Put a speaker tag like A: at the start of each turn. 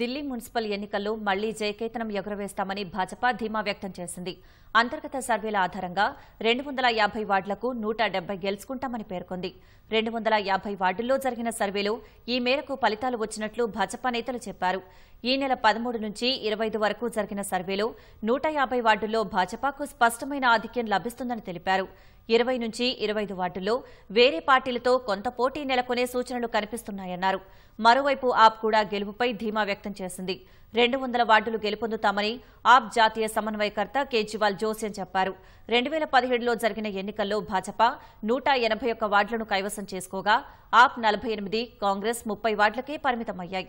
A: Delhi municipal ఎన్నికల్లో మళ్లీ జయకేతనం ఎగురవేస్తామని భాజపా ధీమా వ్యక్తం చేసింది అంతర్గత సర్వేల ఆధారంగా రెండు వందల యాభై వార్డులకు నూట డెబ్బై గెలుచుకుంటామని పేర్కొంది రెండు వందల యాభై వార్డుల్లో జరిగిన సర్వేలో ఈ మేరకు ఫలితాలు వచ్చినట్లు భాజపా నేతలు చెప్పారు ఈ నెల పదమూడు నుంచి ఇరవై వరకు జరిగిన సర్వేలో నూట యాభై వార్డుల్లో భాజపాకు స్పష్టమైన ఆధిక్యం లభిస్తుందని తెలిపారు ఇరవై నుంచి ఇరవై వార్డుల్లో వేరే పార్టీలతో కొంత పోటీ నెలకొనే సూచనలు కనిపిస్తున్నాయన్నారు మరోవైపు ఆప్ కూడా గెలుపుపై ధీమా వ్యక్తం చేసింది రెండు వందల వార్డులు గెలుపొందుతామని ఆప్ జాతీయ సమన్వయకర్త కేజ్రీవాల్ జోస్యం చెప్పారు రెండు వేల పదిహేడులో జరిగిన ఎన్నికల్లో భాజపా నూట ఎనభై ఒక్క వార్డులను కైవసం చేసుకోగా ఆప్ నలభై ఎనిమిది కాంగ్రెస్ ముప్పై వార్డులకే పరిమితమయ్యాయి